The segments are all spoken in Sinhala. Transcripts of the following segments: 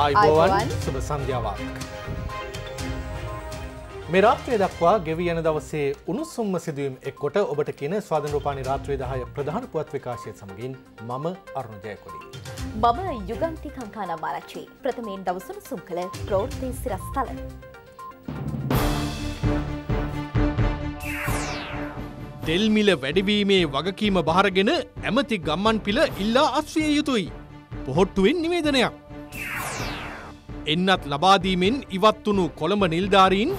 ආයිබෝවන් සුබ සංධ්‍යාවාර්ක. මේ රාත්‍රය දක්වා ගෙවී යන දවසේ උණුසුම්ම සිදුවීම් එක්කොට ඔබට කියන ස්වාධනරූපානි රාත්‍රය දහය ප්‍රධාන පුවත් විකාශය සමගින් මම අරුණ ජයකොලී. මම යුගන්ති කංකානා මාරච්චි ප්‍රථමයෙන් දවසුන සුම් කළ ප්‍රෝර්තය සිරස්ථල. තෙල්මිල වැඩිවීමේ වගකීම භාරගෙන ඇමති ගම්මන් පිළ ඉල්ලා අස්විය යුතුයි. පොහොට්ටුවෙන් නිවේදනයක්. එන්නත් ලබාදීමෙන් ඉවත්වුණු කොළඹ නිල්ධාරීන්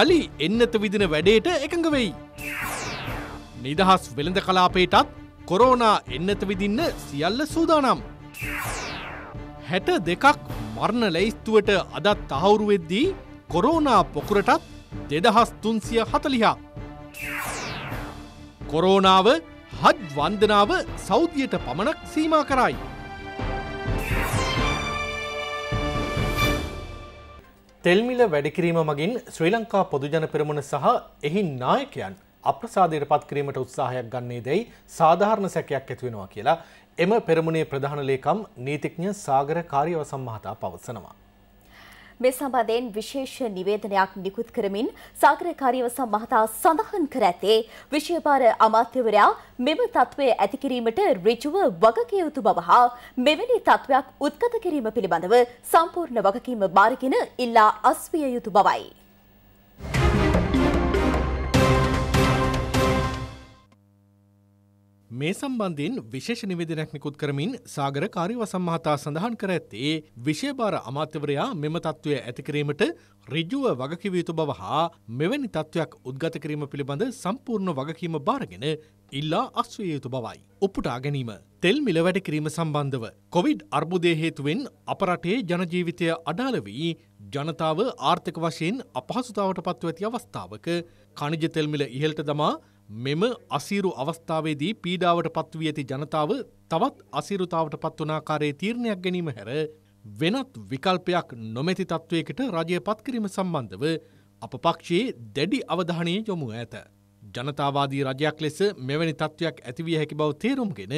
යළි එන්නත විදින වැඩේට එකඟ වෙයි. නිදහස් වෙළඳ කලාපේටත් කොරෝනා එන්නත විදින්න සියල්ල සූදානම්. හැට දෙකක් මරණ ලැයිස්තුවට අදත් තහවුරුවෙද්දී කොරෝනා පොකුරටත් දෙදහස් තුන්සිය හතලිහා. කොරෝනාව හජ් වන්දනාව සෞදියට පමණක් සීමා කරයි. තෙල්මිල වැඩකිරීම මගින් ශ්‍රී ලංකා පොදුජන පෙරමුණ සහ එහි නායකයන් අප්‍රසාධයට පත්කිරීමට උත්සාහයක් ගන්නේ දැයි සාධාරණ සැකයක් ඇතිවෙනවා කියලා එම පෙරමුණේ ප්‍රධාන ලේකම් නීතිඥ සාගර කාරියව සම්මහතා පවත්සනවා. මේ සම්බන්ධයෙන් විශේෂ නිවේදනයක් නිකුත් කරමින් සාගර කාර්යවස මහතා සඳහන් කර ඇතේ විෂයපාර අමාත්‍යවරයා මෙම තත්ත්වය ඇති කිරීමට ඍජුව වගකිය යුතු බව හා මෙවැනි තත්ත්වයක් උත්කත කිරීම පිළිබඳව සම්පූර්ණ වගකීම බාරගෙන ඉල්ලා අස්විය යුතු බවයි. මේ සම්බන්ධයෙන් විශේෂ නිවේදනයක් නිකුත් කරමින් සාගර කාර්යවසම් මහතා සඳහන් කර ඇත්තේ විෂයභාර අමාත්‍යවරයා මෙම තත්ත්වය ඇති කිරීමට ඍජුව වගකිව යුතු බව හා මෙවැනි තත්ත්වයක් උද්ගත කිරීම පිළිබඳ සම්පූර්ණ වගකීම බාරගෙන ඉල්ලා අස්විය යුතු බවයි. උපුටා ගැනීම තෙල් මිල වැඩ කිරීම සම්බන්ධව කොවිඩ් අර්බුදය හේතුවෙන් අප රටේ ජනජීවිතය අඩාල වී ජනතාව ආර්ථික වශයෙන් අපහසුතාවට පත්ව ඇති අවස්ථාවක කණිජ තෙල් මිල ඉහළට දමා මෙම අසීරු අවස්ථාවේදී පීඩාවට පත්වී ඇති ජනතාව තවත් අසිරුතාවට පත්වනාකාරයේ තීරණයක් ගැනීම හැර වෙනත් විකල්පයක් නොමැති තත්ත්වයකට රජය පත්කිරීම සම්බන්ධව අප පක්ෂයේ දැඩි අවධානය යොමු ඇත. ජනතාවාදී රජයක් ලෙස මෙවැනි තත්ත්වයක් ඇතිවිය හැකි බව තේරුම්ගෙන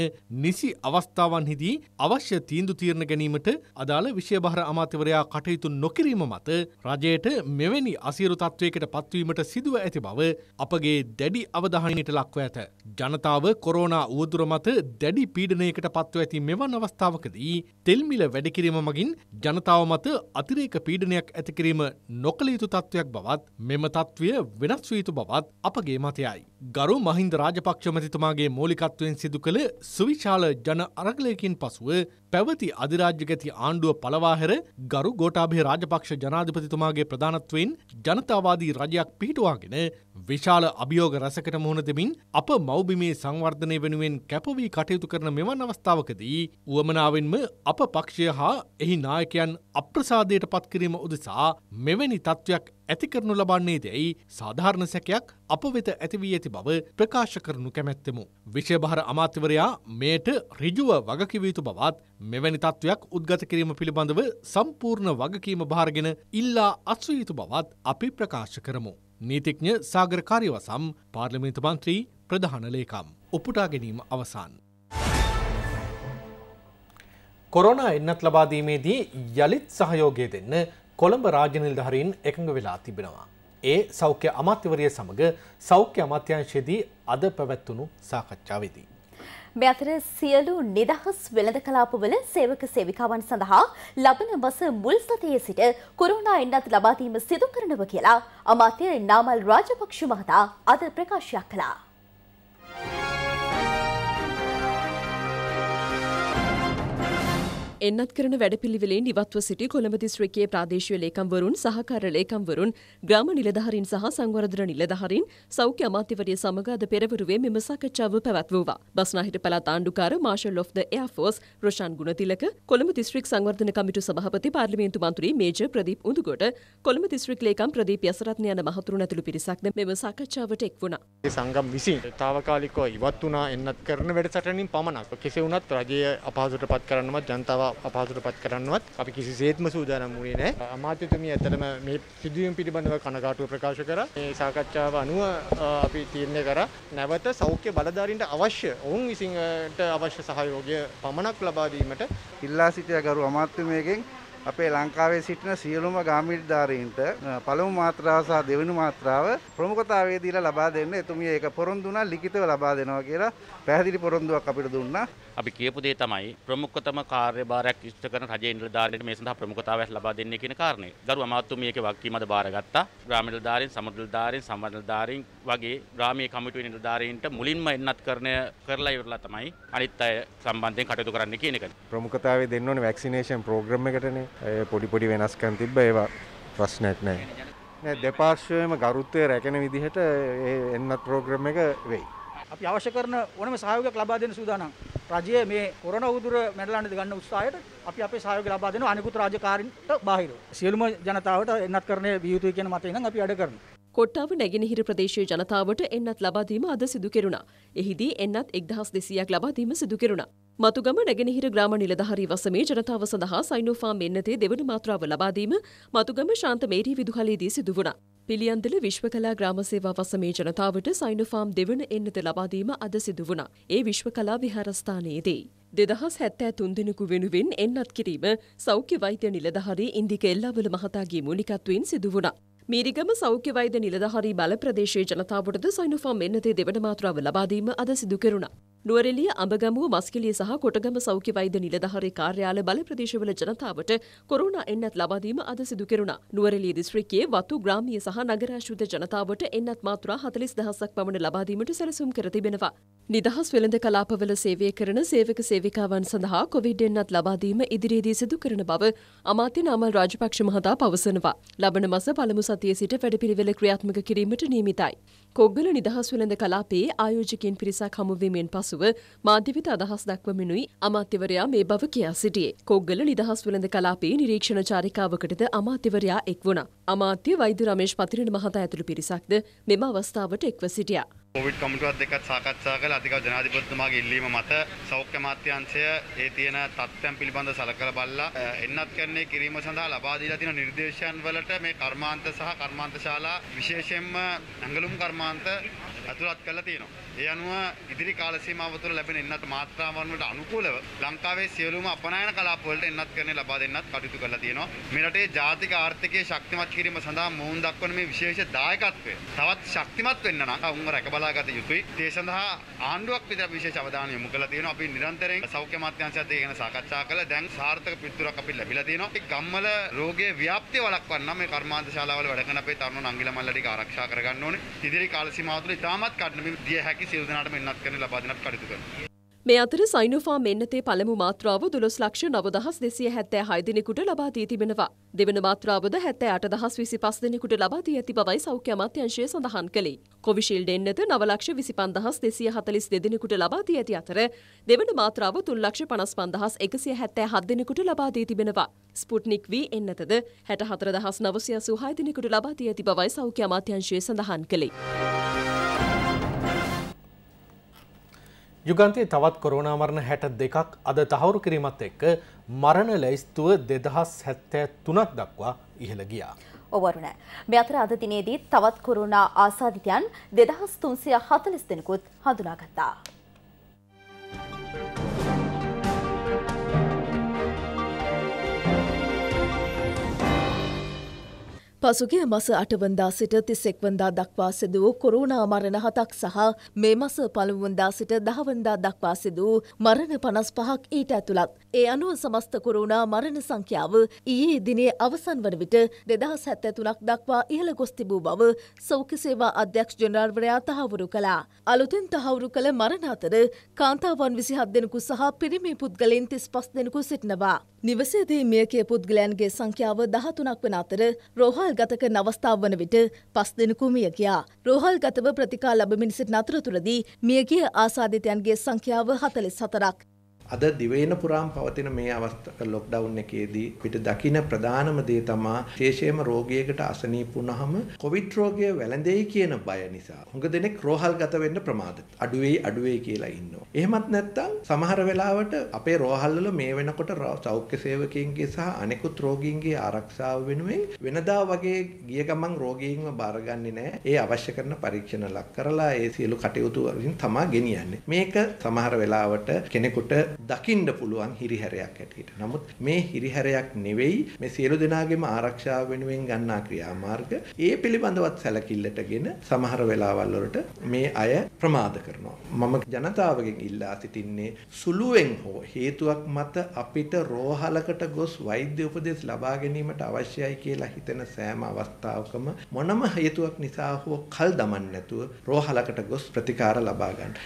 නිසි අවස්ථාවන්හිදී අවශ්‍ය තීන්දු තීරණ ගැනීමට අදාළ විශේභාර අමාත්‍යවරයා කටයුතු නොකිරීම මත රජයට මෙවැනි අසීරු තත්ත්වයකට පත්වීමට සිදුව ඇති බව අපගේ දැඩි අවධානයට ලක්ව ඇත. ජනතාව කොරෝනා වුවදුර මත දැඩි පීඩනයකට පත්ව ඇති මෙවන් අවස්ථාවකදී තෙල්මිල වැඩකිරීම මගින් ජනතාව මත අතිරේක පීඩනයක් ඇතිකිරීම නොකළ යුතු තත්ත්වයක් බවත් මෙම තත්ත්වය වෙනස් වීතු බවත් අපගේ මතය. yeah, ගරු මහින්ද රාජපක්ෂමතිතුමාගේ මූලිකත්වයෙන් සිදු කළ සුවිශාල ජන අරගලයකින් පසුව පැවති අධිරාජ්‍ය ගැති ආණ්ඩුව පලවාහැර ගරු ගෝටාභය රාජපක්ෂ ජනාධිපතිතුමාගේ ප්‍රධානත්වයෙන් ජනතාවාදී රජයක් පිහිටුවාගෙන විශාල අභියෝග රැසකට මුහුණ දෙමින් අප මෞබිමේ සංවර්ධනය වෙනුවෙන් කැපවී කටයුතු කරන මෙවන් අවස්ථාවකදී වුවමනාවෙන්ම අප පක්ෂය හා එහි නායකයන් අප්‍රසාදයට පත්කිරීම උදෙසා මෙවැනි තත්ත්වයක් ඇති කරනු ලබන්නේ දැයි සාධාරණ සැකයක් අප වෙත ඇතිවී ඇති ඇති බව ප්‍රකාශ කරනු කැමැත්තෙමු. විශෂභාර අමාත්‍යවරයා මේට රිජුව වගකිවයුතු බවත් මෙවැනි තත්ත්වයක් උද්ගත කිරීම පිළිබඳව සම්පූර්ණ වගකීම භාරගෙන ඉල්ලා අත්වයුතු බවත් අපි ප්‍රකාශ කරමු. නීතිඥ සාගරකාරයව සම් පාර්ලිමින්ත මන්ත්‍රී ප්‍රධානලේකම්. ඔපුටා ගැනීම අවසාන්. කොරෝන එන්නත් ලබාදීමේදී යළිත් සහයෝගය දෙන්න කොළඹ රාජනිල් ධහරින් එකඟ වෙලා තිබෙනවා. ඒ සෞඛ්‍ය අමාත්‍යවරය සමඟ සෞඛ්‍ය අමාත්‍යංශයේදී අද පැවැත්වුණු සාකච්ඡාවේදී. මේ අතර සියලු නිදහස් වෙළඳ කලාපවල සේවක සේවිකාවන් සඳහා ලබන වස මුල් සතියේ සිට කොරෝනා එන්නත් ලබා දීම සිදු කරනවා කියලා අමාත්‍ය නාමල් රාජපක්ෂ මහතා අද ප්‍රකාශයක් කළා. එන්නත් කරන වැඩපිළිවෙලෙන් ඉවත්ව සිටි කොළඹ දිස්ත්‍රික්කයේ ප්‍රාදේශීය ලේකම්වරුන් සහකාර ලේකම්වරුන් ග්‍රාම නිලධාරීන් සහ සංවර්ධන නිලධාරීන් සෞඛ්‍ය අමාත්‍යවරිය සමග අද පෙරවරුවේ මෙම සාකච්ඡාව පැවැත්වුවා. බස්නාහිර පළාත් ආණ්ඩුකාර martial of the air force Roshan Gunathilaka Colombo district සංවර්ධන කමිටු සභාපති පාර්ලිමේන්තු මන්ත්‍රී මේජර් ප්‍රදීප් උඳුගොඩ කොළඹ දිස්ත්‍රික් ලේකම් ප්‍රදීප් යසරත්න යන මහතුරුන් ඇතුළු පිරිසක්ද මෙම සාකච්ඡාවට එක් වුණා. සංගම් විසින් තාවකාලිකව ඉවත් වුණා එන්නත් කරන වැඩසටහනින් පමණක් කෙසේ වුණත් රජය අපහසුට පත් කරන්නවත් ජනතාව අපහසුට පත් කරන්නවත් අපි කිසිසේත්ම සූදානම් වුණේ නෑ අමාත්‍යතුමිය ඇත්තටම මේ සිදුවීම් පිළිබඳව කනගාටුව ප්‍රකාශ කර මේ සාකච්ඡාව අනුව අපි තීරණය කර නැවත සෞඛ්‍ය බලධාරීන්ට අවශ්‍ය ඔවුන් විසින්ට අවශ්‍ය සහයෝගය පමණක් ලබාදීමට ඉල්ලා සිටිය ගරු අමාත්‍යමයගෙන් අපේ ලංකාවේ සිටින සියලුම ගාමිණිධාරීන්ට පළමු මාත්‍රාව සහ දෙවෙනි මාත්‍රාව ප්‍රමුඛතාවයේ දීලා ලබා දෙන්න එතුමිය ඒක පොරොන්දු වුණා ලිඛිතව ලබා දෙනවා කියලා පැහැදිලි පොරොන්දුවක් අපිට දුන්නා අපි කියපු දේ තමයි ප්‍රමුඛතම කාර්යභාරයක් ඉෂ්ට කරන රජයේ නිලධාරීන්ට මේ සඳහා ප්‍රමුඛතාවයක් ලබා දෙන්නේ කියන කාරණේ. ගරු අමාත්‍ය මේකේ වගකීමද බාරගත්තා. ග්‍රාම නිලධාරීන්, සමුද්‍ර නිලධාරීන්, සම්බන්ධ නිලධාරීන් වගේ ග්‍රාමීය කමිටුවේ නිලධාරීන්ට මුලින්ම එන්නත් කරණය කරලා ඉවරලා තමයි අනිත් අය සම්බන්ධයෙන් කටයුතු කරන්න කියන එක. ප්‍රමුඛතාවය දෙන්න ඕනේ වැක්සිනේෂන් ප්‍රෝග්‍රෑම් එකටනේ. පොඩි පොඩි වෙනස්කම් තිබ්බා ඒවා ප්‍රශ්නයක් නැහැ. නෑ දෙපාර්ශ්වයේම ගරුත්වය රැකෙන විදිහට ඒ එන්නත් ප්‍රෝග්‍රෑම් එක වෙයි. අපි අවශ්‍ය කරන ඕනම සහයෝගයක් ලබා දෙන්න සූදානම්. රජයේ මේ කොරණ උදුර මැඩලන්නද ගන්න උත්සාහයට අපි අපේ සහයෝගය ලබා දෙනවා අනිකුත් රාජකාරීන්ට බාහිරව. සියලුම ජනතාවට එන්නත් කරන්නේ විය යුතුයි කියන මතය ඉඳන් අපි වැඩ කරනවා. කොට්ටාව නැගෙනහිර ප්‍රදේශයේ ජනතාවට එන්නත් ලබා දීම අද සිදු කෙරුණා. එහිදී එන්නත් 1200ක් ලබා දීම සිදු කෙරුණා. මතුගම නැගෙනහිර ග්‍රාම නිලධාරී වසමේ ජනතාව සඳහා සයිනෝෆාම් එන්නතේ දෙවන මාත්‍රාව ලබා දීම මතුගම ශාන්ත මේරී විදුහලේදී සිදු වුණා. පිළියන්දල විශ්ව කලා ග්‍රාම සේවා වසමේ ජනතාවට සයිනොෆාම් දෙවන එන්නත ලබාදීම අද සිදු වුණා. ඒ විශ්ව කලා විහාරස්ථානයේදී. දෙදහස් හැත්තෑ තුන්දෙනෙකු වෙනුවෙන් එන්නත් කිරීම සෞඛ්‍ය වෛද්‍ය නිලධහරි ඉන්දික එල්ලාවල මහතාගේ මූලිකත්වයෙන් සිදු වුණා. මීරිගම සෞඛ්‍ය වෛද්‍ය නිලධහරි බල ප්‍රදේශයේ ජනතාවටද සයිනොෆාම් එන්නතේ දෙවන මාත්‍රාව ලබාදීම අද සිදු කෙරුණා. නුවරෙලිය අඹගමුව මස්කිලිය සහ කොටගම සෞඛ්‍ය වෛද්‍ය නිලධාරී කාර්යාල බල ප්‍රදේශවල ජනතාවට කොරෝනා එන්නත් ලබාදීම අද සිදු කෙරුණා. නුවරෙලිය දිස්ත්‍රික්කයේ වතු ග්‍රාමීය සහ නගරාශ්‍රිත ජනතාවට එන්නත් මාත්‍රා 40000ක් පමණ ලබා දීමට සැලසුම් කර තිබෙනවා. නිදහස් වෙළඳ කලාපවල සේවය කරන සේවක සේවිකාවන් සඳහා කොවිඩ් එන්නත් ලබා දීම ඉදිරියේදී සිදු කරන බව අමාත්‍ය නාමල් රාජපක්ෂ මහතා පවසනවා. ලබන මස පළමු සතියේ සිට වැඩපිළිවෙල ක්‍රියාත්මක කිරීමට නියමිතයි. කොග්ගල නිදහස් වෙළඳ කලාපයේ ආයෝජකයන් පිරිසක් හමු වීමෙන් පසු පසුව මාධ්‍යවිට අදහස් දක්වමිනුයි අමාත්‍යවරයා මේ බව කියා සිටියේ. කොග්ගල නිදහස් වෙළඳ කලාපයේ නිරීක්ෂණ චාරිකාවකටද අමාත්‍යවරයා එක් වුණා. අමාත්‍ය වෛද්‍ය රමේෂ් පතිරණ මහතා ඇතුළු පිරිසක්ද මෙම අවස්ථාවට එක්ව සිටියා. කොවිඩ් කමිටුවත් එක්කත් සාකච්ඡා කළ අධික ජනාධිපතිතුමාගේ ඉල්ලීම මත සෞඛ්‍ය අමාත්‍යාංශය ඒ තියෙන තත්ත්වයන් පිළිබඳ සලකලා බලලා එන්නත් කරන්නේ කිරීම සඳහා ලබා දීලා තියෙන නිර්දේශයන් වලට මේ කර්මාන්ත සහ කර්මාන්ත ශාලා විශේෂයෙන්ම ඇඟලුම් කර්මාන්ත ඇතුළත් කරලා තියෙනවා. ඒ අනුව ඉදිරි කාල සීමාව තුළ ලැබෙන එන්නත් මාත්‍රාවන් වලට අනුකූලව ලංකාවේ සියලුම අපනයන කලාප වලට එන්නත් කරන්නේ ලබා දෙන්නත් කටයුතු කරලා තියෙනවා. මේ රටේ ජාතික ආර්ථිකය ශක්තිමත් කිරීම සඳහා මොවුන් දක්වන මේ විශේෂ දායකත්වය තවත් ශක්තිමත් වෙන්න නම් උන්ව රැකබලා ගත යුතුයි. ඒ සඳහා ආණ්ඩුවක් විතර විශේෂ අවධානය යොමු කරලා තියෙනවා. අපි නිරන්තරයෙන් සෞඛ්‍ය අමාත්‍යාංශයත් ඒ ගැන සාකච්ඡා කළා. දැන් සාර්ථක පිළිතුරක් අපිට ලැබිලා තියෙනවා. මේ ගම්වල රෝගයේ ව්‍යාප්තිය වළක්වන්න මේ කර්මාන්ත ශාලාවල වැඩ කරන අපේ තරුණ නංගිලා මල්ලා ටික ආරක්ෂා කරගන්න ඕනේ. ඉදිරි කාල සීමාව තුළ ඉතාමත් කඩනමින් දිය හැකි සියලු දෙනාටම එන්නත් කරන ලබා දෙනත් කටයුතු කරනවා. මේ අතර සයිනෝෆා මෙන්නතේ පළමු මාත්‍රාව 12976 දිනෙකට ලබා දී තිබෙනවා. දෙවන මාත්‍රාවද 78025 දිනෙකට ලබා දී ඇති බවයි සෞඛ්‍ය අමාත්‍යාංශය සඳහන් කළේ. කොවිෂීල්ඩ් එන්නත 925242 දිනෙකට ලබා දී ඇති අතර දෙවන මාත්‍රාව 355177 දිනෙකට ලබා දී තිබෙනවා. ස්පුට්නික් V එන්නතද 64986 දිනෙකට ලබා දී ඇති බවයි සෞඛ්‍ය අමාත්‍යාංශය සඳහන් කළේ. යුගන්තයේ තවත් කොරෝනා මරණ 62ක් අද තහවුරු කිරීමත් එක්ක මරණ ලැයිස්තුව 2073ක් දක්වා ඉහළ ගියා. ඔවරුණ. මේ අතර අද දිනේදී තවත් කොරෝනා ආසාදිතයන් 2340 දෙනෙකුත් හඳුනාගත්තා. පසුගිය මස අටවන්දා සිට තිසෙක්වන්දා දක්වා සිදුව කොරුණා මරණ හතක් සහ මේ මස පළමුුවන්දා සිට දහවන්දා දක්වා සිදූ මරණ පනස් පහක් ඊට ඇතුළත් ඒ අනුව සමස්ත කොරෝනා මරණ සංඛ්‍යාව ඊයේ දිනේ අවසන් වන විට දෙදහස් හැත්තැතුනක් දක්වා ඉහළ ගොස් තිබූ බව සෞඛ්‍ය සේවා අධ්‍යක්ෂ ජනරල්වරයා තහවුරු කළා. අලුතෙන් තහවුරු කළ මරණ අතර කාන්තාවන් විසිහත් දෙනෙකු සහ පිරිමි පුද්ගලයන් තිස් පස් දෙනෙකු සිටිනවා. නිවසේදී මියගේ පුද්ගලයන්ගේ සංඛ්‍යාව දහතුනක් වන අතර රෝහල් ගතක නවස්ථාව වන විට පස් දෙනෙකු මිය ගියා. රෝහල් ගතව ප්‍රතිකා ලබමින් සිටින අතරතුරදී මියගිය ආසාධිතයන්ගේ සංඛ්‍යාව හතලිස් හතරක්. අද දිවයින පුරාම පවතින මේ අවස්ථා ලොක්ඩවුන් එකේදී පිට දකින ප්‍රධානම දේ තමා විශේෂයෙන්ම රෝගියෙකුට අසනීප වුනහම කොවිඩ් රෝගය වැළඳෙයි කියන බය නිසා හුඟ දෙනෙක් රෝහල්ගත වෙන්න ප්‍රමාද අඩුවේ අඩුවේ කියලා ඉන්නවා. එහෙමත් නැත්නම් සමහර වෙලාවට අපේ රෝහල්වල මේ වෙනකොට සෞඛ්‍ය සේවකයන්ගේ සහ අනෙකුත් රෝගීන්ගේ ආරක්ෂාව වෙනුවෙන් වෙනදා වගේ ගිය ගමන් රෝගීන්ව බාරගන්නේ නැහැ. ඒ අවශ්‍ය කරන පරීක්ෂණ ලක් කරලා ඒ සියලු කටයුතු වලින් තමා ගෙනියන්නේ. මේක සමහර වෙලාවට කෙනෙකුට දකින්න පුළුවන් හිරිහැරයක් ඇටියට. නමුත් මේ හිරිහැරයක් නෙවෙයි මේ සියලු දෙනාගේම ආරක්ෂාව වෙනුවෙන් ගන්නා ක්‍රියාමාර්ග ඒ පිළිබඳවත් සැලකිල්ලටගෙන සමහර වෙලාවල් වලට මේ අය ප්‍රමාද කරනවා. මම ජනතාවගෙන් ඉල්ලා සිටින්නේ සුළුවෙන් හෝ හේතුවක් මත අපිට රෝහලකට ගොස් වෛද්‍ය උපදෙස් ලබා ගැනීමට අවශ්‍යයි කියලා හිතෙන සෑම අවස්ථාවකම මොනම හේතුවක් නිසා හෝ කල් දමන්නේ නැතුව රෝහලකට ගොස් ප්‍රතිකාර ලබා ගන්න.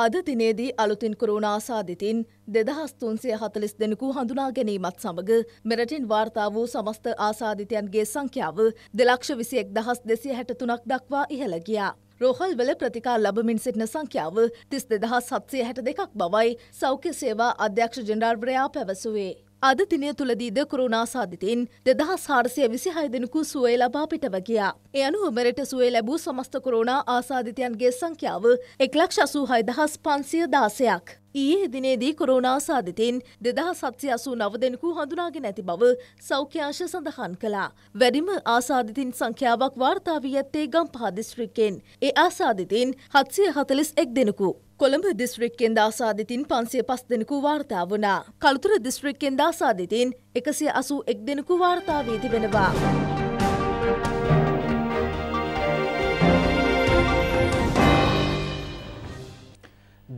අද දිනේදී අලුතින් කොරුණා සාධිතින් දෙදහස් තුන්සය හතලිස් දෙනෙකු හඳුනා ගැනීමත් සමඟ මෙරටින් වාර්තා වූ සමස්ත ආසාධිතයන්ගේ සංඛ්‍යාව දෙලක්ෂ විසියෙක් දහස් දෙසිය හැටතුනක් දක්වා ඉහළගියා. රෝහල් වල ප්‍රතිකාර ලබමින් සිටින සංඛ්‍යාව තිස් දෙදහස් සත්සය හැට දෙකක් බවයි සෞඛ්‍ය සේවා අධ්‍යක්ෂ ජෙන්ඩාර්වරයා පැවසුවේ. අද දිනය තුළදීද කොරුණා සාධිතින් දෙදහස් හාරසය විසි හයදෙනකු සුවේ ලබා පිටව ගියා. එ අනු උමරට සුවේ ලැබූ සමස්ත කොරුණා ආසාධිතයන්ගේ සංඛ්‍යාව එක්ලක්ෂ අසූ හයදහස් පන්සිය දාසයක්. ඊයේ දිනේදී කොරුණා සාධිතින් දෙදහ සත්සය අසූ නව දෙෙනකු හඳුනාගෙන ඇති බව සෞඛ්‍යංශ සඳහන් කළා. වැඩිම ආසාධිතින් සංඛ්‍යාවක් වාර්තාාවී ඇත්තේ ගම් පහදිස්ත්‍රිකෙන්. ඒ ආසාධිතින් හත්සය හතලිස් එක් දෙෙනකු. කොළඹ දිස්ත්‍රික්කෙන් දාසාධිතින් පන්සිය පස් දෙනෙකු වාර්තා වනා. කළුතුර දිස්ත්‍රික්කෙන් දාසාධිතින් එකසිය අසූ එක් දෙනෙකු වාර්තා වී තිබෙනවා.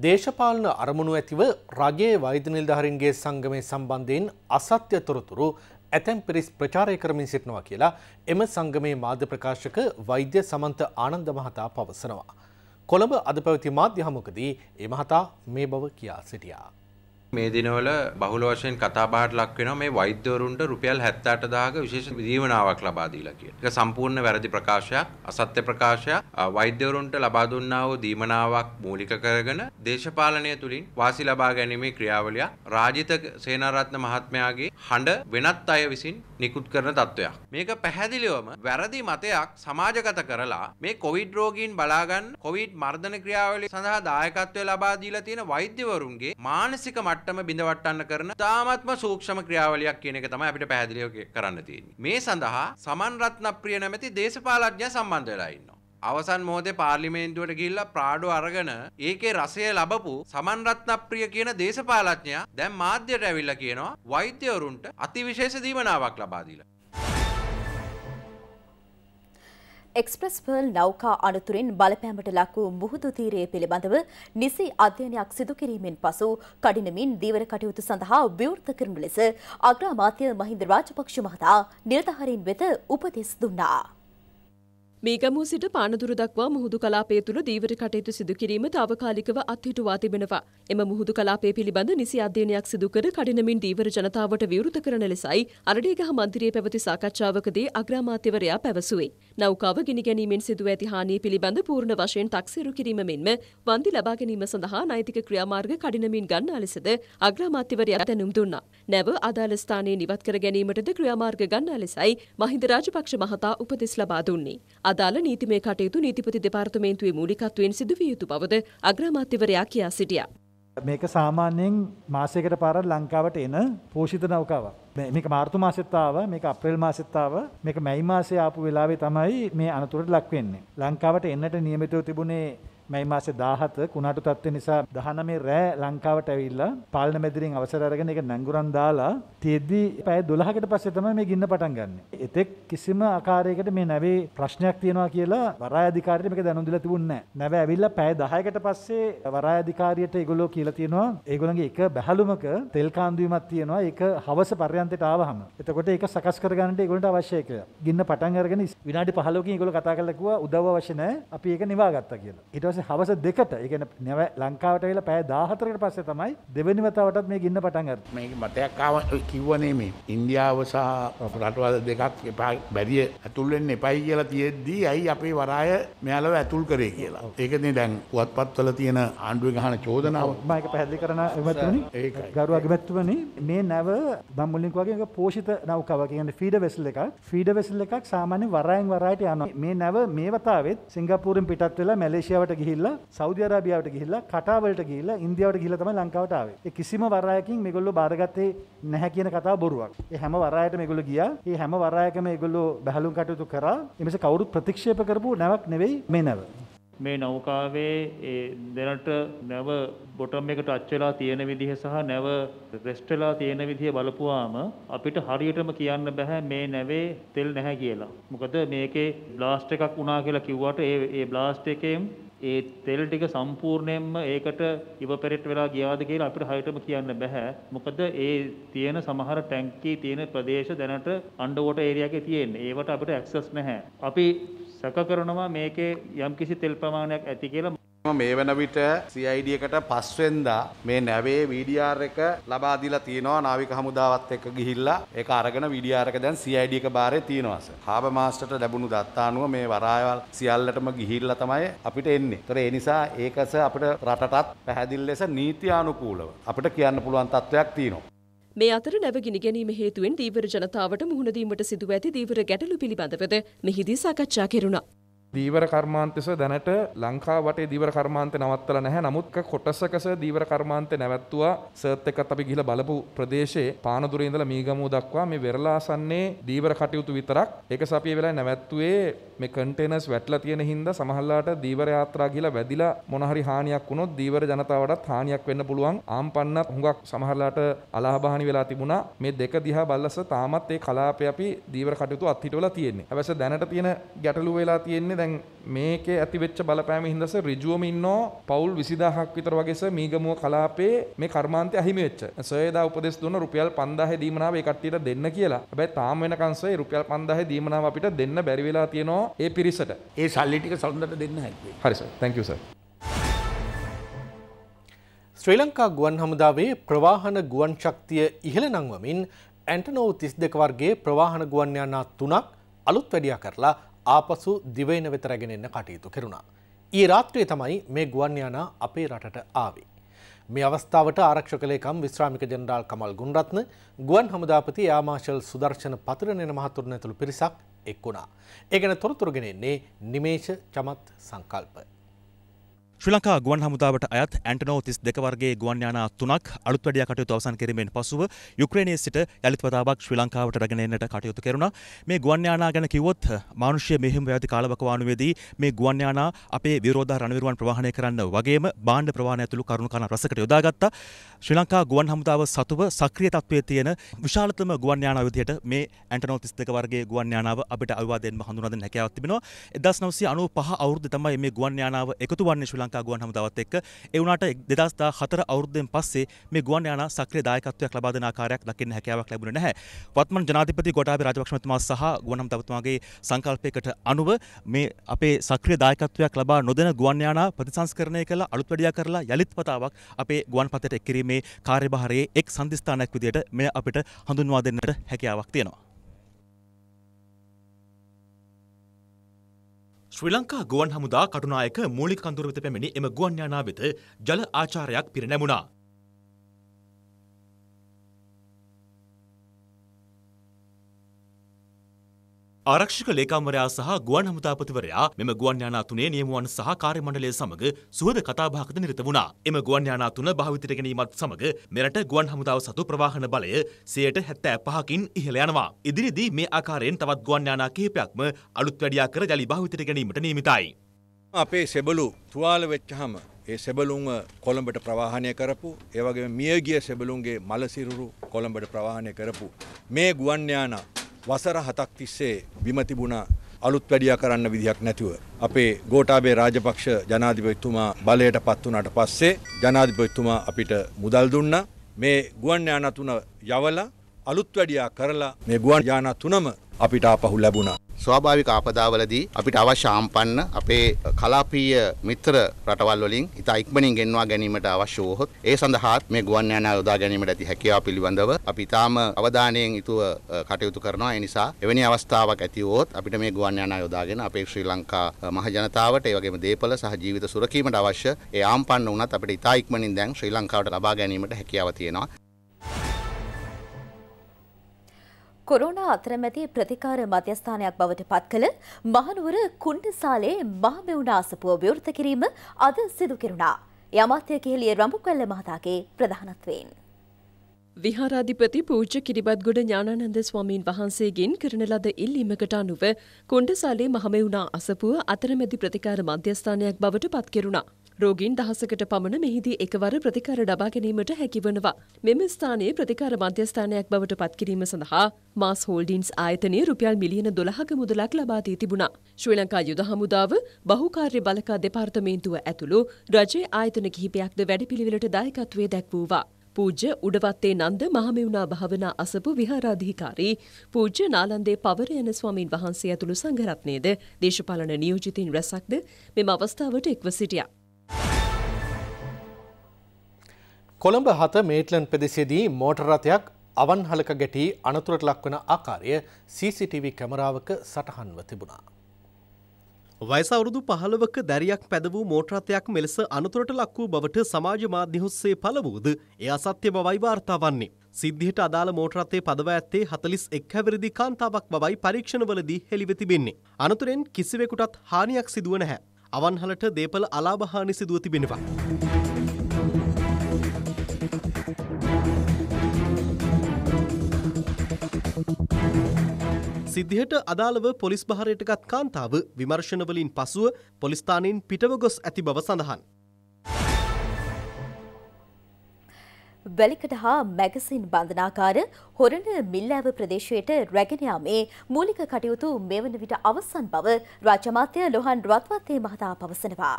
දේශපාලන අරමුණු ඇතිව රජයේ වෛද්‍ය නිලධාරීන්ගේ සංගමය සම්බන්ධයෙන් අසත්‍ය තොරතුරු ඇතැම් පිරිස් ප්‍රචාරය කරමින් සිටිනවා කියලා එම සංගමේ මාධ්‍ය ප්‍රකාශක වෛද්‍ය සමන්ත ආනන්ද මහතා පවසනවා. කොළඹ අද පැවති මාධ්‍යහමකදී ඒ මහතා මේ බව කියා සිටියා. මේ දිනවල බහුල වශයෙන් කතා බහට ලක් වෙනවා මේ වෛද්‍යවරුන්ට රුපියල් 78000ක විශේෂ දීවනාවක් ලබා දීලා කියන. ඒක සම්පූර්ණ වැරදි ප්‍රකාශයක්, අසත්‍ය ප්‍රකාශයක්. වෛද්‍යවරුන්ට ලබා දුන්නා වූ දීමනාවක් මූලික කරගෙන දේශපාලනය තුලින් වාසි ලබා ගැනීමේ ක්‍රියාවලිය රාජිත සේනාරත්න මහත්මයාගේ හඬ වෙනත් අය විසින් නිකුත් කරන තත්වයක්. මේක පැහැදිලිවම වැරදි මතයක් සමාජගත කරලා මේ කොවිඩ් රෝගීන් බලාගන්න කොවිඩ් මර්ධන ක්‍රියාවලිය සඳහා දායකත්වය ලබා දීලා තියෙන වෛද්‍යවරුන්ගේ මානසික මට්ටම මට්ටම බිඳවට්ටන්න කරන තාමත්ම සූක්ෂම ක්‍රියාවලියක් කියන එක තමයි අපිට පැහැදිලිව කරන්න තියෙන්නේ. මේ සඳහා සමන් රත්නප්‍රිය නැමැති දේශපාලඥයා සම්බන්ධ වෙලා ඉන්නවා. අවසන් මොහොතේ පාර්ලිමේන්තුවට ගිහිල්ලා ප්‍රාඩෝ අරගෙන ඒකේ රසය ලැබපු සමන් රත්නප්‍රිය කියන දේශපාලඥයා දැන් මාධ්‍යයට ඇවිල්ලා කියනවා වෛද්‍යවරුන්ට අතිවිශේෂ දීමනාවක් ලබා දීලා. එක්ස්ප්‍රස් පර්ල් නෞකා අනතුරෙන් බලපෑමට ලක් වූ මුහුදු තීරය පිළිබඳව නිසි අධ්‍යයනයක් සිදු කිරීමෙන් පසු කඩිනමින් දීවර කටයුතු සඳහා ව්‍යවෘත කරනු ලෙස අග්‍රාමාත්‍ය මහින්ද රාජපක්ෂ මහතා නිලධාරීන් වෙත උපදෙස් දුන්නා. මේගමූ සිට පානදුර දක්වා මුහුදු කලාපය තුළ දීවර කටයුතු සිදු කිරීම තාවකාලිකව අත්හිටුවා තිබෙනවා. එම මුහුදු කලාපය පිළිබඳ නිසි අධ්‍යයනයක් සිදු කර කඩිනමින් දීවර ජනතාවට විවෘත කරන ලෙසයි අරඩේගහ මන්දිරයේ පැවති සාකච්ඡාවකදී අග්‍රාමාත්‍යවරයා පැවසුවේ. නෞකාව ගිනිගැනීමෙන් සිදුව ඇති හානිය පිළිබඳ පූර්ණ වශයෙන් තක්සේරු කිරීම මෙන්ම වන්දි ලබා ගැනීම සඳහා නෛතික ක්‍රියාමාර්ග කඩිනමින් ගන්නා ලෙසද අග්‍රාමාත්‍යවරයා දැනුම් දුන්නා. නැව අදාළ ස්ථානයේ නිවත් කර ගැනීමටද ක්‍රියාමාර්ග ගන්නා ලෙසයි මහින්ද රාජපක්ෂ මහතා උපදෙස් ලබා දුන්නේ. අදාළ නීතිමය කටයුතු නීතිපති දෙපාර්තමේන්තුවේ මූලිකත්වයෙන් සිදුවිය යුතු බවද අග්‍රාමාත්‍යවරයා කියා සිටියා. මේක සාමාන්‍යයෙන් මාසයකට පාරක් ලංකාවට එන පෝෂිත නෞකාවක්. මේක මාර්තු මාසෙත් ආවා මේක අප්‍රේල් මාසෙත් ආවා මේක මැයි මාසේ ආපු වෙලාවේ තමයි මේ අනතුරට ලක් වෙන්නේ. ලංකාවට එන්නට නියමිතව තිබුණේ මේ මාසේ 17 කුණාටු තත්ත්වය නිසා 19 රෑ ලංකාවට ඇවිල්ලා පාලන මැදිරියෙන් අවසර අරගෙන ඒක නැංගුරන් දාලා තියෙද්දි පැය 12කට පස්සේ තමයි මේ ගින්න පටන් ගන්නෙ. එතෙක් කිසිම ආකාරයකට මේ නැවේ ප්‍රශ්නයක් තියෙනවා කියලා වරාය අධිකාරියට මේක දැනුම් දීලා තිබුණේ නැහැ. නැව ඇවිල්ලා පැය 10කට පස්සේ වරාය අධිකාරියට ඒගොල්ලෝ කියලා තියෙනවා ඒගොල්ලන්ගේ එක බැලුමක තෙල් කාන්දුවීමක් තියෙනවා ඒක හවස පර්යන්තයට ආවහම. එතකොට ඒක සකස් කරගන්නට ඒගොල්ලන්ට අවශ්‍යයි කියලා. ගින්න පටන් අරගෙන විනාඩි 15කින් ඒගොල්ලෝ කතා කරලා කිව්වා උදව් අවශ්‍ය නැහැ. අපි ඒක නිවාගත්තා කියලා. ඊට පස්සේ පස්සේ හවස දෙකට එකන නැව ලංකාවට වෙලා පෑ දාහතරට පස්සේ තමයි දෙවැනිවතාවටත් මේ ගින්න පටන් ගත් මේ මතයක්කාව කිව්වනේ මේ ඉන්දියාව සහ රටවල් දෙකක් එපා බැරිය ඇතුල්වෙන්න එපයි කියලා තියෙද්දී ඇයි අපේ වරාය මෙයාලව ඇතුල් කරේ කියලා ඒකනේ දැන් පුවත්පත් වල තියෙන ආණ්ඩුවේ ගහන චෝදනාව මම පැහැදිලි කරන එමතුනි ගරුවගේ මැතුමනි මේ නැව මම මුලින් වගේ පෝෂිත නෞකාව කියන්නේ ෆීඩ වෙසල් එකක් ෆීඩ වෙසල් එකක් සාමාන්‍ය වරායෙන් වරායට යනවා මේ නැව මේ වතාවෙත් සිංගප්පූරෙන් පිටත් වෙලා මැලේසියාවට ගිහිල්ලා සෞදි අරාබියාවට ගිහිල්ලා කටාවලට ගිහිල්ලා ඉන්දියාවට ගිහිල්ලා තමයි ලංකාවට ආවේ. ඒ කිසිම වරායකින් මේගොල්ලෝ බාරගත්තේ නැහැ කියන කතාව බොරුවක්. ඒ හැම වරායටම මේගොල්ලෝ ගියා. ඒ හැම වරායකම මේගොල්ලෝ බැලුම් කටයුතු කරා. එමස කවුරුත් ප්‍රතික්ෂේප කරපු නැවක් නෙවෙයි මේ නැව. මේ නෞකාවේ දෙනට නැව බොටම් එකට අච්චලා තියෙන විදිහ සහ නැව රෙස්ටලා තියෙන විදිහ බලපුවාම අපිට හරියටම කියන්න බෑ මේ නැවේ තෙල් නැහැ කියලා. මොකද මේකේ බ්ලාස්ට් එකක් වුණා කියලා කිව්වට ඒ ඒ බ්ලාස්ට් එකෙන් ඒ තෙල් ටික සම්පූර්ණයෙන්ම ඒකට ඉවපෙරට් වෙලා ගියාද කියලා අපිට හරියටම කියන්න බෑ. මොකද ඒ තියෙන සමහර ටැංකියේ තියෙන ප්‍රදේශ දැනට අන්ඩර් වොටර් ඒරියාකේ තියෙන්නේ. ඒවට අපිට ඇක්සස් නැහැ. අපි සැක කරනවා මේකේ යම්කිසි තෙල් ප්‍රමාණයක් ඇති කියලා මේ වන විට CID එකට පස්වෙන්දා මේ නැවේ VDR එක ලබා දීලා තියෙනවා නාවික හමුදාවත් එක්ක ගිහිල්ලා ඒක අරගෙන VDR එක දැන් CID එක බාරේ තියෙනවා සර්. හාබ මාස්ටර්ට ලැබුණු දත්තානුව මේ වරායවල් සියල්ලටම ගිහිල්ලා තමයි අපිට එන්නේ. ඒතර ඒ නිසා ඒකස අපිට රටටත් පැහැදිලි ලෙස නීතියානුකූලව අපිට කියන්න පුළුවන් තත්වයක් තියෙනවා. මේ අතර නැවගිනි ගැනීම හේතුවෙන් දීවර ජනතාවට මුහුණ දීමට සිදුව ඇති දීවර ගැටලු පිළිබඳවද මෙහිදී සාකච්ඡා කෙරුණා. දීවර කර්මාන්තෙස දැනට ලංකා වටේ දීවර කර්මාන්තය නවත්තලා නැහැ. නමුත් කොටසකස දීවර කර්මාන්තය නැවැත්තුවා. සර්ත් එකත් අපි ගිහිල්ලා බලපු ප්‍රදේශයේ පානදුරේ ඉඳලා මීගමුව දක්වා මේ වෙරළාසන්නේ දීවර කටයුතු විතරක්. ඒක සපිය වෙලා නැවැත්තුවේ මේ කන්ටේනර්ස් වැටලා තියෙන හින්දා සමහරලාට දීවර යාත්‍රා ගිහිල්ලා වැදිලා මොන හරි හානියක් වුණොත් දීවර ජනතාවටත් හානියක් වෙන්න පුළුවන්. ආම්පන්නත් හුඟක් සමහරලාට අලාභහානි වෙලා තිබුණා. මේ දෙක දිහා බැලලා තාමත් ඒ කලාපේ අපි දීවර කටයුතු අත්හිටවලා තියෙන්නේ. හැබැයි දැනට තියෙන ගැටලුව වෙලා තියෙන්නේ දැන් මේකේ ඇතිවෙච්ච බලපෑම හින්දාස ඍජුවම ඉන්නෝ පවුල් 20000ක් විතර වගේ සර් මීගමුව කලාපේ මේ කර්මාන්තය අහිමි වෙච්ච. සර්දා උපදෙස් දුන්න රුපියල් 5000 දීමනාව ඒ කට්ටියට දෙන්න කියලා. හැබැයි තාම වෙනකන් සර් රුපියල් 5000 දීමනාව අපිට දෙන්න බැරි වෙලා තියෙනවා ඒ පිරිසට. ඒ සල්ලි ටික සොඳට දෙන්න හැදුවේ. හරි sir. Thank you sir. Sri Lanka ගුවන් හමුදාවේ ප්‍රවාහන ගුවන් ශක්තිය ඉහළ නංවමින් ඇන්ටනෝ තිස් දෙක වර්ගේ ප්‍රවාහන ගුවන් යානා තුනක් අලුත් වැඩියා කරලා ආපසු දිවයින වෙත රැගෙන එන්න කටයුතු කෙරුණා. ඊ රාත්‍රියේ තමයි මේ ගුවන්යානා අපේ රටට ආවේ. මේ අවස්ථාවට ආරක්ෂක ලේකම් විශ්‍රාමික ජෙනරාල් කමල් ගුණරත්න ගුවන් හමුදාපති යාමාශල් සුදර්ශන පතිරණෙන මහතුරුන් ඇතුළු පිරිසක් එක් වුණා. ඒ ගැන තොරතුරු ගෙනෙන්නේ නිමේෂ චමත් සංකල්ප. ශ්‍රී ලංකා ගුවන් හමුදාවට අයත් ඇන්ටනෝ 32 වර්ගයේ ගුවන් යානා තුනක් අලුත් වැඩියා කටයුතු අවසන් කිරීමෙන් පසුව යුක්‍රේනයේ සිට යලිත් වතාවක් ශ්‍රී ලංකාවට රැගෙන එන්නට කටයුතු කෙරුණා. මේ ගුවන් යානා ගැන කිව්වොත් මානුෂීය මෙහෙයුම් වැවති කාලවකවානුවේදී මේ ගුවන් යානා අපේ විරෝධා රණවිරුවන් ප්‍රවාහනය කරන්න වගේම භාණ්ඩ ප්‍රවාහන ඇතුළු කරුණු කන රසකට යොදාගත්තා. ශ්‍රී ලංකා ගුවන් හමුදාව සතුව සක්‍රිය තත්වයේ තියෙන විශාලතම ගුවන් යානා විදිහට මේ ඇන්ටනෝ 32 වර්ගයේ ගුවන් යානාව අපිට අවිවාදයෙන්ම හඳුනා දෙන්න හැකියාවක් තිබෙනවා. 1995 අවුරුද්දේ තමයි මේ ගුවන් යානාව එකතු වන්නේ ශ්‍රී ලංකා ගුවන් හමුදාවත් එක්ක ඒ වුණාට 2014 අවුරුද්දෙන් පස්සේ මේ ගුවන් යානා සක්‍රිය දායකත්වයක් ලබා දෙන ආකාරයක් දකින්න හැකියාවක් ලැබුණේ නැහැ. වත්මන් ජනාධිපති ගෝඨාභය රාජපක්ෂතුමා සහ ගුවන් හමුදාවතුමාගේ සංකල්පයකට අනුව මේ අපේ සක්‍රිය දායකත්වයක් ලබා නොදෙන ගුවන් යානා ප්‍රතිසංස්කරණය කළ අලුත් වැඩියා කරලා යලිත් පතාවක් අපේ ගුවන් පතයට එක් කිරීමේ කාර්යභාරයේ එක් සම්දිස්ථානයක් විදිහට මෙය අපිට හඳුන්වා දෙන්නට හැකියාවක් තියෙනවා. ශ්‍රී ලංකා ගුවන් හමුදා කටුනායක මූලික කඳුර වෙත පැමිණි එම ගුවන් යානා වෙත ජල ආචාර්යයක් පිරිනැමුණා. ආරක්ෂක ලේකම්වරයා සහ ගුවන් හමුදාපතිවරයා මෙම ගුවන් යානා තුනේ නියමුවන් සහ කාර්යමණ්ඩලය සමග සුහද කතාබහකට නිරත වුණා. එම ගුවන් යානා තුන භාවිතයට ගැනීමත් සමග මෙරට ගුවන් හමුදාව සතු ප්‍රවාහන බලය 75%කින් ඉහළ යනවා. ඉදිරියේදී මේ ආකාරයෙන් තවත් ගුවන් යානා කිහිපයක්ම අලුත් වැඩියා කර ජලි භාවිතයට ගැනීමට නියමිතයි. අපේ සෙබළු තුවාල වෙච්චහම ඒ සෙබළුන්ව කොළඹට ප්‍රවාහනය කරපු ඒ වගේම මියගිය සෙබළුන්ගේ මලසිරුරු කොළඹට ප්‍රවාහනය කරපු මේ ගුවන් යානා වසර හතක් තිස්සේ බිම තිබුණ අලුත් වැඩියා කරන්න විදිහක් නැතුව අපේ ගෝඨාභය රාජපක්ෂ ජනාධිපතිතුමා බලයට පත් වුණාට පස්සේ ජනාධිපතිතුමා අපිට මුදල් දුන්නා මේ ගුවන් යානා තුන යවලා අලුත් වැඩියා කරලා මේ ගුවන් යානා තුනම අපිට ආපහු ලැබුණා ස්වාභාවික ආපදාවලදී අපිට අවශ්‍ය ආම්පන්න අපේ කලාපීය මිත්‍ර රටවල් වලින් ඉතා ඉක්මනින් ගෙන්වා ගැනීමට අවශ්‍ය වූහොත් ඒ සඳහාත් මේ ගුවන් යානා යොදා ගැනීමට ඇති හැකියාව පිළිබඳව අපි ඉතාම අවධානයෙන් යුතුව කටයුතු කරනවා ඒ නිසා එවැනි අවස්ථාවක් ඇති වුවොත් අපිට මේ ගුවන් යානා යොදාගෙන අපේ ශ්‍රී ලංකා මහ ජනතාවට ඒ වගේම දේපල සහ ජීවිත සුරකීමට අවශ්‍ය ඒ ආම්පන්න වුණත් අපිට ඉතා ඉක්මනින් දැන් ශ්‍රී ලංකාවට ලබා ගැනීමට හැකියාව තියෙනවා කොරෝනා අතරමැති ප්‍රතිකාර මධ්‍යස්ථානයක් බවට පත් කළ මහනුවර කුණ්ඩසාලේ මහමෙවුන ආසපුව විවෘත කිරීම අද සිදු කෙරුණා. යමාත්‍ය කෙහෙලිය රඹුකල්ල මහතාගේ ප්‍රධානත්වයෙන්. විහාරාධිපති පූජ්‍ය කිරිබත්ගොඩ ඥානানন্দ ස්වාමීන් වහන්සේගෙන් කරන ලද ඉල්ලීමකට අනුව කොණ්ඩසාලේ මහමෙවුනා අසපුව අතරමැදි ප්‍රතිකාර මධ්‍යස්ථානයක් බවට පත් කෙරුණා. රෝගීන් දහසකට පමණ මෙහිදී එකවර ප්‍රතිකාර ලබා ගැනීමට හැකිවනවා. මෙම ස්ථානයේ ප්‍රතිකාර මධ්‍යස්ථානයක් බවට පත්කිරීම සඳහා මාස් හෝල්ඩින්ස් ආයතනය රුපියල් මිලියන 12ක මුදලක් ලබා දී තිබුණා. ශ්‍රී ලංකා යුද හමුදාව බහුකාර්ය බලකා දෙපාර්තමේන්තුව ඇතුළු රජයේ ආයතන කිහිපයක්ද වැඩපිළිවෙලට දායකත්වයේ දැක්වුවා. පූජ්‍ය උඩවත්තේ නන්ද මහමෙවුනා භාවනා අසපු විහාරාධිකාරී පූජ්‍ය නාලන්දේ පවර යන ස්වාමින් වහන්සේ ඇතුළු සංඝරත්නයේද දේශපාලන නියෝජිතින් රැසක්ද මෙම අවස්ථාවට එක්ව සිටියා. කොළඹ හත මේටලන් පෙදෙසේදී මෝටරරථයක් අවන්හලක ගැටී අනතුරට ලක්වන ආකාරය CCTV කැමරාවක සටහන්ව තිබුණා. වයස අවුරුදු 15ක දැරියක් පැද වූ මෝටරරථයක් මෙලෙස අනතුරට ලක් වූ බවට සමාජ මාධ්‍ය ඔස්සේ පළ වූද එය අසත්‍ය බවයි වාර්තා වන්නේ. සිද්ධියට අදාළ මෝටරරථයේ පදව ඇත්තේ 41 හැවිරිදි කාන්තාවක් බවයි පරීක්ෂණවලදී හෙළි වෙ තිබෙන්නේ. අනතුරෙන් කිසිවෙකුටත් හානියක් සිදුව නැහැ. අවන්හලට දේපල අලාභහානි සිදුව තිබෙනවා. සිද්ධියට අදාළව පොලිස් භාරයටගත් කාන්තාව විමර්ශනවලින් පසුව පොලිස්ථානයෙන් පිටව ගොස් ඇති බව සඳහන්. වැලිකඩ හා මැගසින් බන්ධනාකාර හොරණ මිල්ලෑව ප්‍රදේශයට රැගෙන යාමේ මූලික කටයුතු මෙවන විට අවසන් බව රාජ්‍යමාත්‍ය ලොහන් රත්වත්තේ මහතා පවසනවා.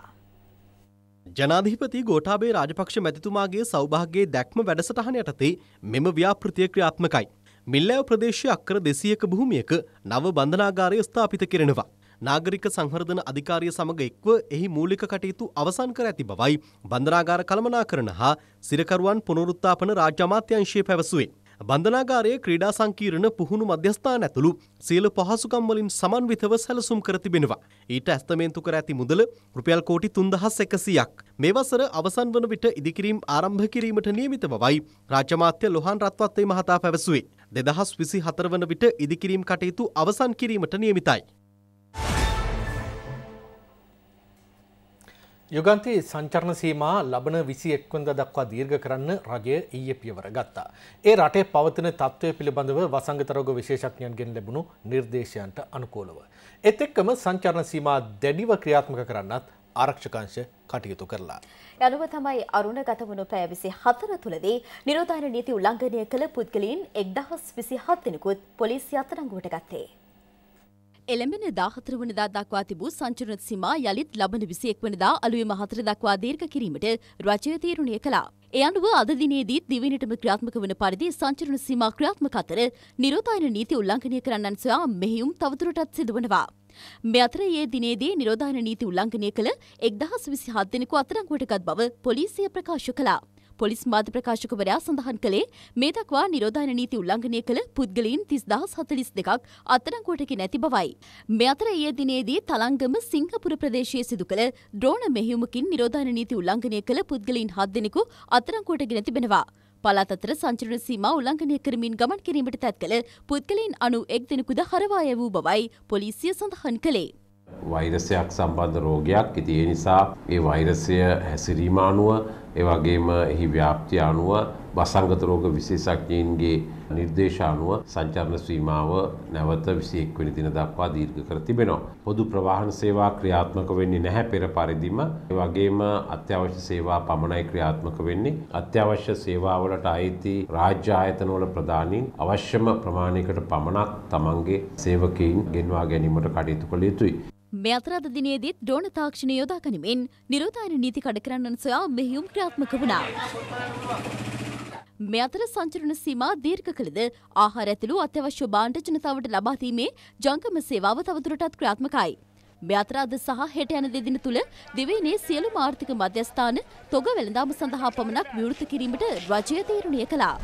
ජනාධිපති ගෝඨාභය රාජපක්ෂ මැතිතුමාගේ සෞභාග්‍යයේ දැක්ම වැඩසටහන යටතේ මෙම ව්‍යාපෘතිය ක්‍රියාත්මකයි. මිල්ලෑව ප්‍රදේශයේ අක්කර 200ක භූමියක නව බන්ධනාගාරය ස්ථාපිත කරනවා. නාගරික සංවර්ධන අධිකාරිය සමග එක්ව එහි මූලික කටයුතු අවසන් කර ඇති බවයි බන්ධනාගාර කළමනාකරණ හා සිරකරුවන් පුනරුත්ථාපන රාජ්‍ය අමාත්‍යාංශය පැවසුවේ. බන්ධනාගාරයේ ක්‍රීඩා සංකීර්ණ පුහුණු මධ්‍යස්ථාන ඇතුළු සියලු පහසුකම් වලින් සමන්විතව සැලසුම් කර තිබෙනවා. ඊට ඇස්තමේන්තු කර ඇති මුදල රුපියල් කෝටි 3100ක්. මේ වසර අවසන් වන විට ඉදිකිරීම් ආරම්භ කිරීමට නියමිත බවයි රාජ්‍ය අමාත්‍ය ලොහාන් රත්වත්තේ මහතා පැවසුවේ. 2024 වන විට ඉදිකිරීම් කටයුතු අවසන් කිරීමට නියමිතයි. යුගන්තයේ සංචරණ සීමා ලබන විසි එක්වඳ දක්වා දීර්ඝ කරන්න රජය ඊය පියවර ගත්තා. ඒ රටේ පවතින තත්ත්වය පිළිබඳව වසංගතරෝග විශේෂඥයන්ගෙන් ලැබුණු නිර්දේශයන්ට අනුකූලව. එත් එක්කම සංචරණ සීමා දැඩිව ක්‍රියාත්මක කරන්නත් ආරක්ෂකංශ කටයුතු කරලා. යනුව තමයි අරුණ ගතවුණු පැය විසි හතර තුළදී නිරෝධාන නීති උල්ලංඝනය කළ පුද්ගලීන් එක්දහස් විසි හත් දෙනෙකුත් පොලිසි අත්අඩංගුවට ගත්තේ. එළඹෙන 14 වනදා දක්වා තිබූ සංචරණ සීමා යලිත් ලබන 21 වනදා අලුයම 4 දක්වා දීර්ඝ කිරීමට රජය තීරණය කළා. ඒ අනුව අද දිනේදීත් දිවිනටම ක්‍රියාත්මක වන පරිදි සංචරණ සීමා ක්‍රියාත්මක අතර නිරෝධායන නීති උල්ලංඝනය කරන්නන් සොයා මෙහෙයුම් තවදුරටත් සිදුවනවා. මේ අතර ඒ දිනේදී නිරෝධායන නීති උල්ලංඝනය කළ 1027 දෙනෙකු අත්අඩංගුවට ගත් බව පොලිසිය ප්‍රකාශ කළා. පොලිස් මාධ්‍ය ප්‍රකාශකවරයා සඳහන් කළේ මේ දක්වා නිරෝධායන නීති උල්ලංඝනය කළ පුද්ගලයින් තිස්දහස් හතලිස් දෙකක් අත්අඩංගුවටක නැති බවයි. මේ අතර ඊයේ දිනේදී තලංගම සිංහපුර ප්‍රදේශයේ සිදු කළ ඩ්‍රෝන මෙහෙයුමකින් නිරෝධායන නීති උල්ලංඝනය කළ පුද්ගලයින් හත් දෙනෙකු අත්අඩංගුවටගෙන තිබෙනවා. පළාත් අතර සංචරණ සීමා උල්ලංඝනය කරමින් ගමන් කිරීමට තැත් කළ පුද්ගලයින් අනු එක් දෙනෙකුද හරවා යවූ බවයි පොලිසිය සඳහන් කළේ. වෛරසයක් සම්බන්ධ රෝගයක් ඉති ඒ නිසා ඒ වෛරසය හැසිරීම අනුව ඒවගේම එහි ව්‍යාප්තිය අනුව බසංගත රෝග විශේෂඥයන්ගේ නිර්දේශ අනුව සංචරණ සීමාව නැවත 21 වෙනි දින දක්වා දීර්ඝ කර තිබෙනවා. පොදු ප්‍රවාහන සේවා ක්‍රියාත්මක වෙන්නේ නැහැ පෙර පරිදිම. ඒ වගේම අත්‍යවශ්‍ය සේවා පමණයි ක්‍රියාත්මක වෙන්නේ. අත්‍යවශ්‍ය සේවාවලට අයිති රාජ්‍ය ආයතනවල ප්‍රදානින් අවශ්‍යම ප්‍රමාණයකට පමණක් තමන්ගේ සේවකයින් ගෙන්වා ගැනීමට කටයුතු කළ යුතුයි. මේ අතරද දිනේදීත් ඩ්‍රෝන තාක්ෂණය යොදා ගනිමින් නිරෝධායන නීති කඩකරන්නන් සොයා මෙහියුම් ක්‍රියාත්මක වුණා. මේ අතර සංචරණ සීමා දීර්ඝ කළද ආහාර ඇතුළු අත්‍යවශ්‍ය භාණ්ඩ ජනතාවට ලබා දීමේ ජංගම සේවාව තවදුරටත් ක්‍රියාත්මකයි. මේ අතර අද සහ හෙට යන දෙදින තුළ දිවයිනේ සියලුම ආර්ථික මධ්‍යස්ථාන තොග වෙළඳාම සඳහා පමණක් විවෘත කිරීමට රජය තීරණය කළා.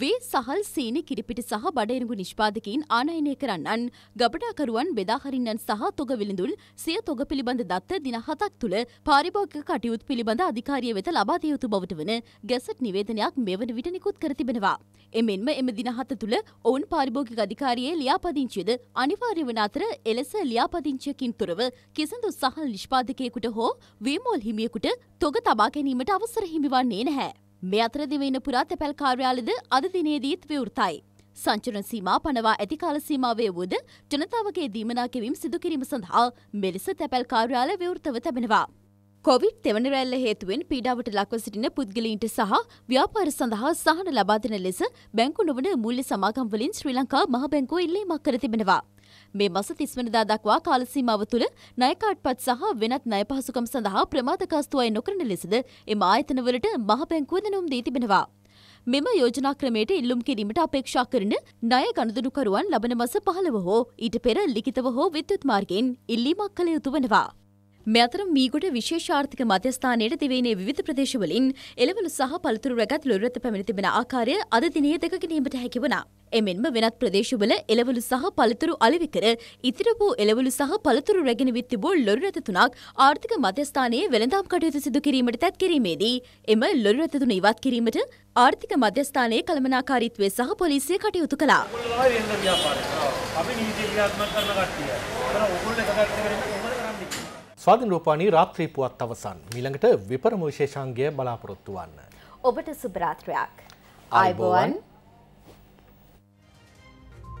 වේ සහල් සීනි කිරිපිටි සහ බඩේරුගු නිෂ්පාදකයින් ආනයනය කරන්නන් ගබඩාකරුවන් බෙදාහරින්නන් සහ තොග විලිඳුල් සිය තොග පිළිබඳ දත්ත දින හතක් තුළ පාරිභෝගික කටයුතු පිළිබඳ අධිකාරිය වෙත ලබා දිය යුතු බවට වන ගැසට් නිවේදනයක් මෙවන විට නිකුත් කර තිබෙනවා. එමෙන්ම එම දින හත තුළ ඔවුන් පාරිභෝගික අධිකාරියේ ලියාපදිංචියද අනිවාර්ය වන අතර එලෙස ලියාපදිංචියකින් තොරව කිසිදු සහල් නිෂ්පාදකයෙකුට හෝ වේමෝල් හිමියෙකුට තොග තබා ගැනීමට අවසර හිමිවන්නේ නැහැ. මේ අතරදි වීන පුරාතැපැල් කාර්යාලද අද දිනේදීත් විවෘතයි. සංචරන සීමා පනවා ඇති කාල සීමාවේ වුද ජනතාවගේ දීමනා කෙවීම් සිදුකිරීම සඳහා මෙලෙස තැපැල් කාර්යාල විවෘතව තැබෙනවා. කොවිඩ් තෙවන රැල්ල හේතුවෙන් පීඩාවට ලක්ව සිටින පුද්ගලීන්ට සහ ව්‍යාපාර සඳහා සහන ලබාදන ලෙස බැංකු නොවන මුල්‍ය සමාගම්වලින් ශ්‍රී ලංකා මහ බැංකුව ඉල්ලීමක් කර තිබෙනවා. මේ මස 30 වෙනිදා දක්වා කාල සීමාව තුළ ණය කාඩ්පත් සහ වෙනත් ණය පහසුකම් සඳහා ප්‍රමාදකාස්තු අය නොකරන ලෙසද එම ආයතනවලට මහ බැංකුව දැනුම් දී තිබෙනවා. මෙම යෝජනා ක්‍රමයට ඉල්ලුම් කිරීමට අපේක්ෂා කරන ණය ගනුදෙනුකරුවන් ලබන මස 15 හෝ ඊට පෙර ලිඛිතව හෝ විද්‍යුත් මාර්ගයෙන් ඉල්ලීමක් කළ යුතු වෙනවා. මෙතර මීගොඩ විශේෂාර්ථික මධ්‍යස්ථානයට තිබෙනේ විධ ප්‍රදේශවලින් එළවලු සහ පළතුරු රැගත් ලොරත පැමිණ තිබෙන ආකාරය අද දිනයේ දෙක ගැනීමට හැකි වුණා. එමෙන්ම වෙනත් ප්‍රදේශවල එළවලු සහ පළතුරු අලෙවි කර ඉතිර වූ එළවලු සහ පළතුරු රැගෙන විත් තිබූ ලොරි රථ තුනක් ආර්ථික මධ්‍යස්ථානයේ වෙළඳාම් කටයුතු සිදු කිරීමට තැත් කිරීමේදී එම ලොරි රථ තුන ඉවත් කිරීමට ආර්ථික මධ්‍යස්ථානයේ කළමනාකාරීත්වය සහ පොලිසිය කටයුතු කළා. ස්වාධීන රූපානී රාත්‍රී පුවත් අවසන්. ඊළඟට විපරම විශේෂාංගය බලාපොරොත්තු වන්න. ඔබට සුබ රාත්‍රියක්. ආයුබෝවන්.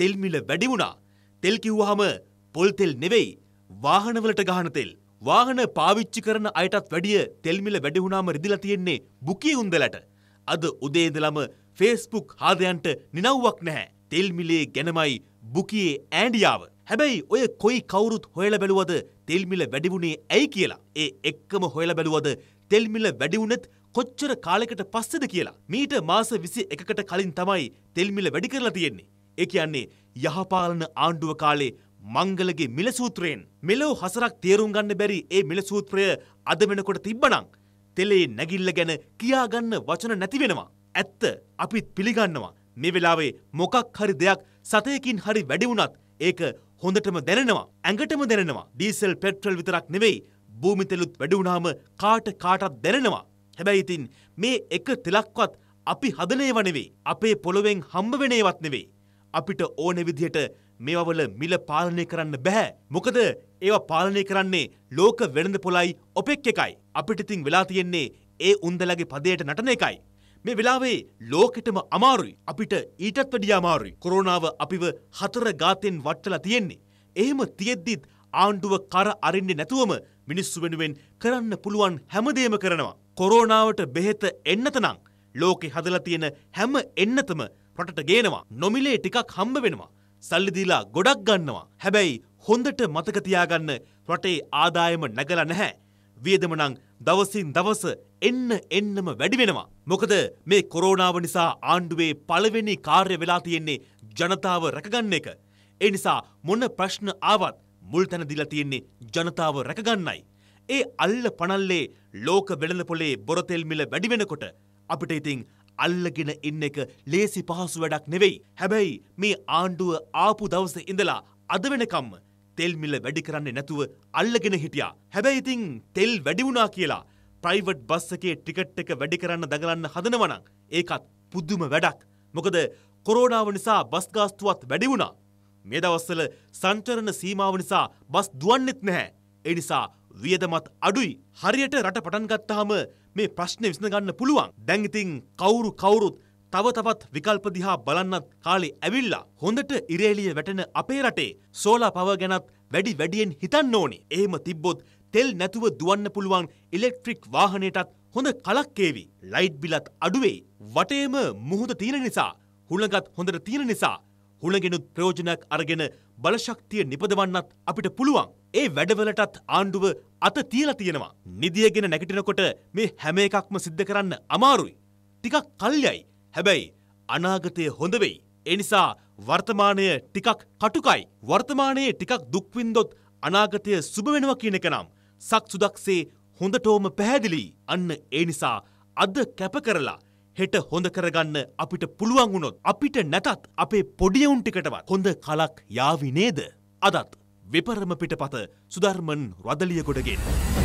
තෙල් මිල වැඩි වුණා. තෙල් කිව්වහම පොල් තෙල් නෙවෙයි වාහනවලට ගහන තෙල්. වාහන පාවිච්චි කරන අයටත් වැඩිය තෙල් මිල වැඩි වුණාම රිදිලා තියෙන්නේ බුකී උන්දලට. අද උදේ ඉඳලම ෆේස්බුක් හාදයන්ට නිනව්වක් නැහැ. තෙල් මිලේ ගැනමයි බුකියේ ඈඩියාව. හැබැයි ඔය කොයි කවුරුත් හොයලා බැලුවද තෙල් මිල වැඩි වුණේ ඇයි කියලා. ඒ එක්කම හොයලා බැලුවද තෙල් මිල වැඩි වුණත් කොච්චර කාලෙකට පස්සේද කියලා. මීට මාස 21කට කලින් තමයි තෙල් මිල වැඩි කරලා තියෙන්නේ. ඒ කියන්නේ යහපාලන ආණ්ඩුව කාලේ මංගලගේ මිලසූත්‍රයෙන් මෙලෝ හසරක් තේරුම් ගන්න බැරි ඒ මිලසූත්‍රය අද වෙනකොට තිබ්බනං තෙලේ නැගිල්ල ගැන කියාගන්න වචන නැති වෙනවා. ඇත්ත අපිත් පිළිගන්නවා. මේ වෙලාවේ මොකක් හරි දෙයක් සතයකින් හරි වැඩි වුණත් ඒක හොඳටම දැනෙනවා. ඇඟටම දැනෙනවා. ඩීසල් පෙට්‍රල් විතරක් නෙවෙයි භූමි තෙලුත් වැඩි වුණාම කාට කාටත් දැනෙනවා. හැබැයි ඉතින් මේ එක තෙලක්වත් අපි හදන ඒවා නෙවෙයි. අපේ පොළොවෙන් හම්බ වෙන ඒවත් නෙවෙයි. අපිට ඕන විදිහට මේවල මිල පාලනය කරන්න බැහැ. මොකද ඒව පාලනය කරන්නේ ලෝක වෙළඳ පොලයි ඔපෙක් එකයි. අපිට ඉතින් වෙලා තියෙන්නේ ඒ උන්දලගේ පදයට නටන එකයි. මේ වෙලාවේ ලෝකෙටම අමාරුයි. අපිට ඊටත් වැඩිය අමාරුයි. කොරෝනාව අපිව හතර ගාතෙන් වට්ටලා තියෙන්නේ. එහෙම තියෙද්දිත් ආණ්ඩුව කර අරින්නේ නැතුවම මිනිස්සු වෙනුවෙන් කරන්න පුළුවන් හැමදේම කරනවා. කොරෝනාවට බෙහෙත එන්නතනම් ලෝකෙ හදලා තියෙන හැම එන්නතම රටට ගේනවා. නොමිලේ ටිකක් හම්බ වෙනවා. සල්ලි දීලා ගොඩක් ගන්නවා. හැබැයි හොඳට මතක තියාගන්න රටේ ආදායම නැගලා නැහැ. වියදම නම් දවසින් දවස එන්න එන්නම වැඩි වෙනවා. මොකද මේ කොරෝනාව නිසා ආණ්ඩුවේ පළවෙනි කාර්ය වෙලා තියෙන්නේ ජනතාව රැකගන්න එක. ඒ නිසා මොන ප්‍රශ්න ආවත් මුල් තැන දීලා තියෙන්නේ ජනතාව රැකගන්නයි. ඒ අල්ල පනල්ලේ ලෝක වෙළඳපොලේ බොරතෙල් මිල වැඩි වෙනකොට අපිට ඉතින් අල්ලගෙන ඉන්න එක ලේසි පහසු වැඩක් නෙවෙයි. හැබැයි මේ ආණ්ඩුව ආපු දවසේ ඉඳලා අද වෙනකම් තෙල් මිල වැඩි කරන්නේ නැතුව අල්ලගෙන හිටියා. හැබැයි ඉතින් තෙල් වැඩි වුණා කියලා ප්‍රයිවට් බස් එකේ ටිකට් එක වැඩි කරන්න දඟලන්න හදනවනම් ඒකත් පුදුම වැඩක්. මොකද කොරෝනාව නිසා බස් ගාස්තුවත් වැඩි වුණා. මේ දවස්වල සංචරණ සීමාව නිසා බස් දුවන්නෙත් නැහැ. ඒ නිසා වියදමත් අඩුයි. හරියට රට පටන් ගත්තාම මේ ප්‍රශ්නේ විසඳ ගන්න පුළුවන්. දැන් ඉතින් කවුරු කවුරුත් තව තවත් විකල්ප දිහා බලන්නත් කාලේ ඇවිල්ලා හොඳට ඉර එළිය වැටෙන අපේ රටේ සෝලා පව ගැනත් වැඩි වැඩියෙන් හිතන්න ඕනේ. එහෙම තිබ්බොත් තෙල් නැතුව දුවන්න පුළුවන් ඉලෙක්ට්‍රික් වාහනයටත් හොඳ කලක් කේවි. ලයිට් බිලත් අඩුවේ. වටේම මුහුද තියෙන නිසා, හුළඟත් හොඳට තියෙන නිසා හුළඟෙනුත් ප්‍රයෝජනයක් අරගෙන බලශක්තිය නිපදවන්නත් අපිට පුළුවන්. ඒ වැඩවලටත් ආණ්ඩුව අත තියලා තියෙනවා. නිදියගෙන නැගිටිනකොට මේ හැම එකක්ම සිද්ධ කරන්න අමාරුයි. ටිකක් කල්යයි. හැබැයි අනාගතය හොඳ වෙයි. ඒ නිසා වර්තමානය ටිකක් කටුකයි. වර්තමානයේ ටිකක් දුක් විඳොත් අනාගතය සුබ වෙනවා කියන එක නම් සක්සුදක්සේ හොඳටෝම පැහැදිලි. අන්න ඒ නිසා අද කැප කරලා හෙට හොඳ කරගන්න අපිට පුළුවන් වුණොත් අපිට නැතත් අපේ පොඩියවුන් ටිකටවත් හොඳ කලක් යාවි නේද? අදත් විපරම පිටපත සුධර්මන් රදලියකොඩගෙන්.